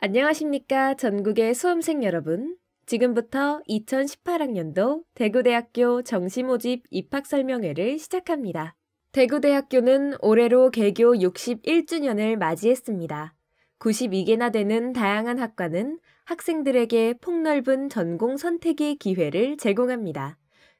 안녕하십니까 전국의 수험생 여러분. 지금부터 2018학년도 대구대학교 정시모집 입학설명회를 시작합니다. 대구대학교는 올해로 개교 61주년을 맞이했습니다. 92개나 되는 다양한 학과는 학생들에게 폭넓은 전공 선택의 기회를 제공합니다.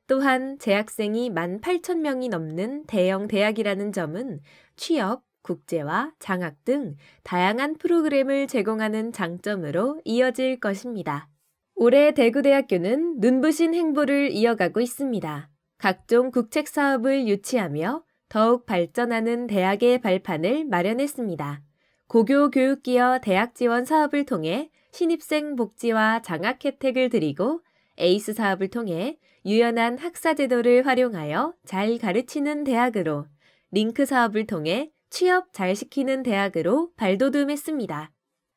또한 재학생이 18,000명이 넘는 대형 대학이라는 점은 취업, 국제화, 장학 등 다양한 프로그램을 제공하는 장점으로 이어질 것입니다. 올해 대구대학교는 눈부신 행보를 이어가고 있습니다. 각종 국책 사업을 유치하며 더욱 발전하는 대학의 발판을 마련했습니다. 고교 교육기여 대학 지원 사업을 통해 신입생 복지와 장학 혜택을 드리고 에이스 사업을 통해 유연한 학사 제도를 활용하여 잘 가르치는 대학으로, 링크 사업을 통해 취업 잘 시키는 대학으로 발돋움했습니다.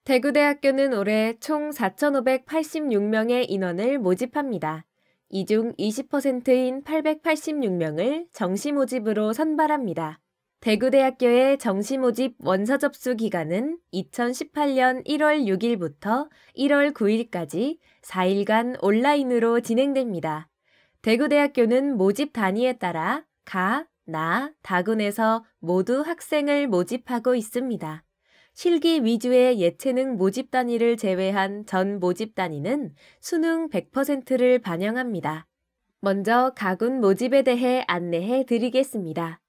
대구대학교는 올해 총 4,586명의 인원을 모집합니다. 이 중 20%인 886명을 정시 모집으로 선발합니다. 대구대학교의 정시모집 원서 접수 기간은 2018년 1월 6일부터 1월 9일까지 4일간 온라인으로 진행됩니다. 대구대학교는 모집 단위에 따라 가, 나, 다군에서 모두 학생을 모집하고 있습니다. 실기 위주의 예체능 모집 단위를 제외한 전 모집 단위는 수능 100%를 반영합니다. 먼저 가군 모집에 대해 안내해 드리겠습니다.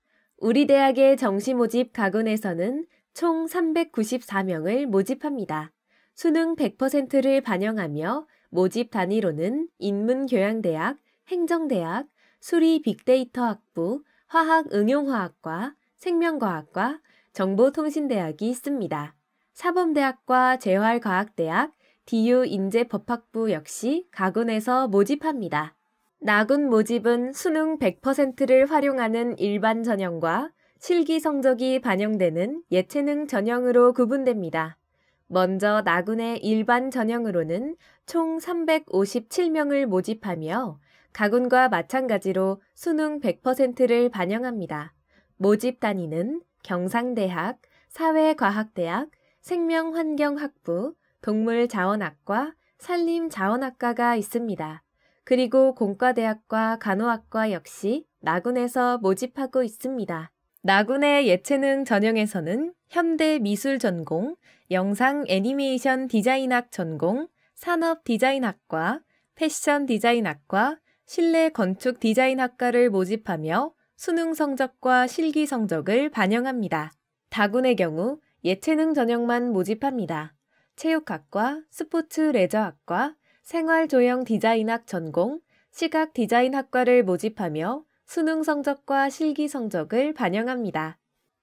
우리 대학의 정시 모집 가군에서는 총 394명을 모집합니다. 수능 100%를 반영하며 모집 단위로는 인문교양대학, 행정대학, 수리 빅데이터 학부, 화학응용화학과, 생명과학과, 정보통신대학이 있습니다. 사범대학과 재활과학대학, DU 인재법학부 역시 가군에서 모집합니다. 나군 모집은 수능 100%를 활용하는 일반 전형과 실기 성적이 반영되는 예체능 전형으로 구분됩니다. 먼저 나군의 일반 전형으로는 총 357명을 모집하며 가군과 마찬가지로 수능 100%를 반영합니다. 모집 단위는 경상대학, 사회과학대학, 생명환경학부, 동물자원학과, 산림자원학과가 있습니다. 그리고 공과대학과 간호학과 역시 나군에서 모집하고 있습니다. 나군의 예체능 전형에서는 현대 미술 전공, 영상 애니메이션 디자인학 전공, 산업 디자인학과, 패션 디자인학과, 실내 건축 디자인학과를 모집하며 수능 성적과 실기 성적을 반영합니다. 다군의 경우 예체능 전형만 모집합니다. 체육학과, 스포츠 레저학과, 생활조형 디자인학 전공, 시각 디자인학과를 모집하며 수능 성적과 실기 성적을 반영합니다.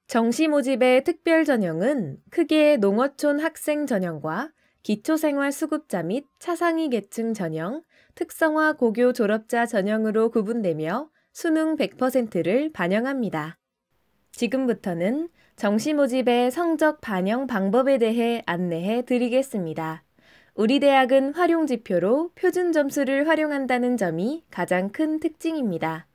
정시 모집의 특별 전형은 크게 농어촌 학생 전형과 기초생활 수급자 및 차상위 계층 전형, 특성화 고교 졸업자 전형으로 구분되며 수능 100%를 반영합니다. 지금부터는 정시 모집의 성적 반영 방법에 대해 안내해 드리겠습니다. 우리 대학은 활용 지표로 표준 점수를 활용한다는 점이 가장 큰 특징입니다.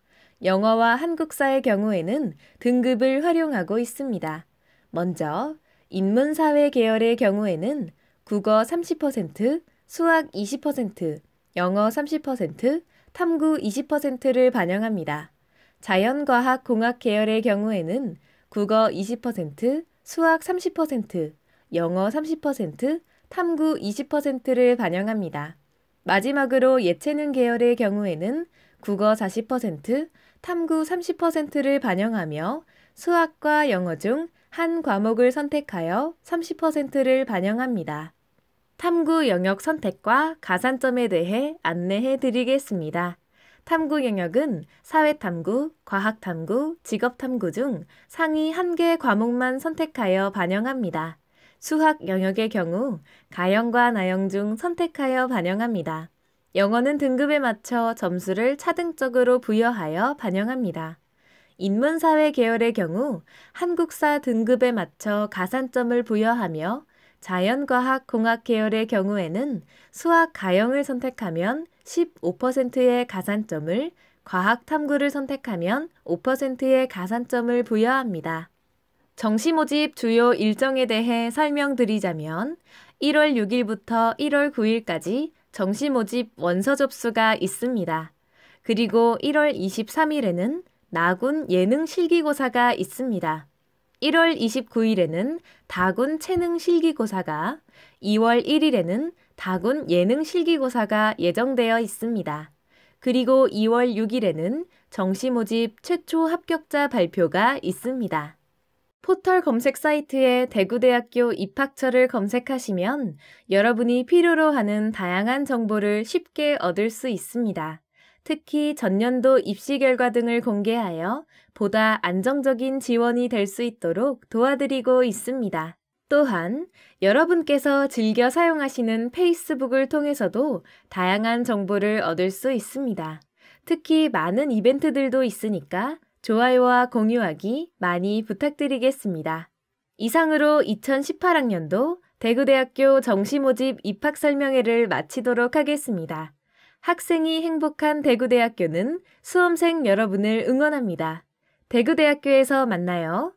영어와 한국사의 경우에는 등급을 활용하고 있습니다. 먼저 인문사회 계열의 경우에는 국어 30%, 수학 20%, 영어 30%, 탐구 20%를 반영합니다. 자연과학 공학 계열의 경우에는 국어 20%, 수학 30%, 영어 30%, 탐구 20%를 반영합니다. 마지막으로 예체능 계열의 경우에는 국어 40%, 탐구 30%를 반영하며 수학과 영어 중 한 과목을 선택하여 30%를 반영합니다. 탐구 영역 선택과 가산점에 대해 안내해 드리겠습니다. 탐구 영역은 사회탐구, 과학탐구, 직업탐구 중 상위 1개 과목만 선택하여 반영합니다. 수학 영역의 경우 가형과 나형 중 선택하여 반영합니다. 영어는 등급에 맞춰 점수를 차등적으로 부여하여 반영합니다. 인문사회 계열의 경우 한국사 등급에 맞춰 가산점을 부여하며 자연과학 공학 계열의 경우에는 수학 가형을 선택하면 15%의 가산점을 과학 탐구를 선택하면 5%의 가산점을 부여합니다. 정시모집 주요 일정에 대해 설명드리자면 1월 6일부터 1월 9일까지 정시모집 원서 접수가 있습니다. 그리고 1월 23일에는 나군 예능 실기고사가 있습니다. 1월 29일에는 다군 체능 실기고사가, 2월 1일에는 다군 예능 실기고사가 예정되어 있습니다. 그리고 2월 6일에는 정시모집 최초 합격자 발표가 있습니다. 포털 검색 사이트에 대구대학교 입학처를 검색하시면 여러분이 필요로 하는 다양한 정보를 쉽게 얻을 수 있습니다. 특히 전년도 입시 결과 등을 공개하여 보다 안정적인 지원이 될 수 있도록 도와드리고 있습니다. 또한 여러분께서 즐겨 사용하시는 페이스북을 통해서도 다양한 정보를 얻을 수 있습니다. 특히 많은 이벤트들도 있으니까 좋아요와 공유하기 많이 부탁드리겠습니다. 이상으로 2018학년도 대구대학교 정시모집 입학설명회를 마치도록 하겠습니다. 학생이 행복한 대구대학교는 수험생 여러분을 응원합니다. 대구대학교에서 만나요.